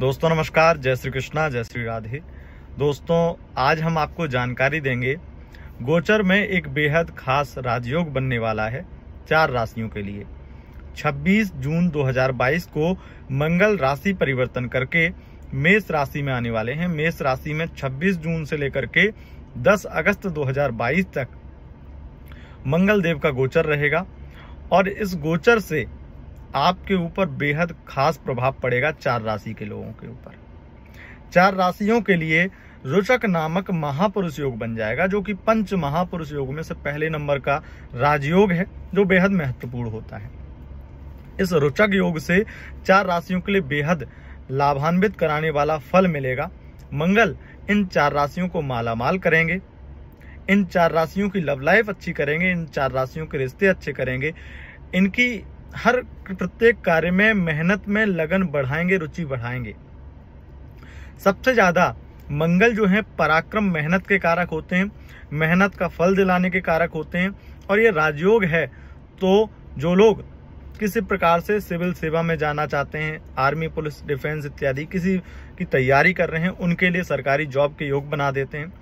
दोस्तों नमस्कार जय श्री कृष्णा जय श्री राधे दोस्तों आज हम आपको जानकारी देंगे गोचर में एक बेहद खास राजयोग बनने वाला है चार राशियों के लिए 26 जून 2022 को मंगल राशि परिवर्तन करके मेष राशि में आने वाले हैं मेष राशि में 26 जून से लेकर के 10 अगस्त 2022 तक मंगल देव का गोचर रहेगा और इस गोचर से आपके ऊपर बेहद खास प्रभाव पड़ेगा चार राशि के लोगों के ऊपर चार राशियों के लिए रुचक नामक महापुरुष योग बन जाएगा जो कि पंच महापुरुष योग में से पहले नंबर का राजयोग है जो बेहद महत्वपूर्ण होता है इस रुचक योग से चार राशियों के लिए बेहद लाभान्वित कराने वाला फल मिलेगा मंगल इन चार राशियों को मालामाल करेंगे इन चार राशियों की लव लाइफ अच्छी करेंगे इन चार राशियों के रिश्ते अच्छे करेंगे इनकी हर प्रत्येक कार्य में मेहनत में लगन बढ़ाएंगे रुचि बढ़ाएंगे सबसे ज्यादा मंगल जो है पराक्रम मेहनत के कारक होते हैं मेहनत का फल दिलाने के कारक होते हैं और ये राजयोग है तो जो लोग किसी प्रकार से सिविल सेवा में जाना चाहते हैं आर्मी पुलिस डिफेंस इत्यादि किसी की तैयारी कर रहे हैं उनके लिए सरकारी जॉब के योग बना देते हैं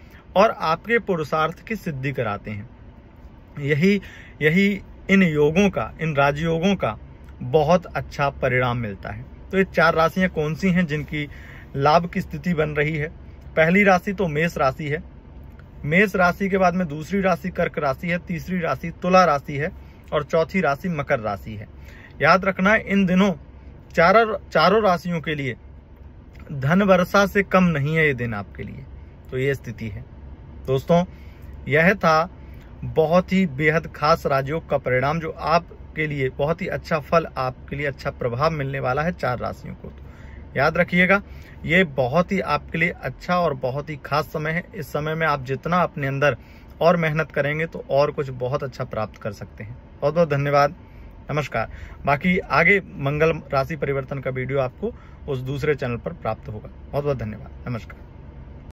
और आपके पुरुषार्थ की सिद्धि कराते हैं यही यही इन योगों का इन राजयोगों का बहुत अच्छा परिणाम मिलता है तो ये चार राशियां कौन सी हैं जिनकी लाभ की स्थिति बन रही है पहली राशि तो मेष राशि है मेष राशि के बाद में दूसरी राशि कर्क राशि है तीसरी राशि तुला राशि है और चौथी राशि मकर राशि है याद रखना है इन दिनों चारों चारों राशियों के लिए धन वर्षा से कम नहीं है ये दिन आपके लिए तो ये स्थिति है दोस्तों यह था बहुत ही बेहद खास राजयोग का परिणाम जो आपके लिए बहुत ही अच्छा फल आपके लिए अच्छा प्रभाव मिलने वाला है चार राशियों को तो। याद रखिएगा ये बहुत ही आपके लिए अच्छा और बहुत ही खास समय है इस समय में आप जितना अपने अंदर और मेहनत करेंगे तो और कुछ बहुत अच्छा प्राप्त कर सकते हैं बहुत बहुत धन्यवाद नमस्कार बाकी आगे मंगल राशि परिवर्तन का वीडियो आपको उस दूसरे चैनल पर प्राप्त होगा बहुत बहुत धन्यवाद नमस्कार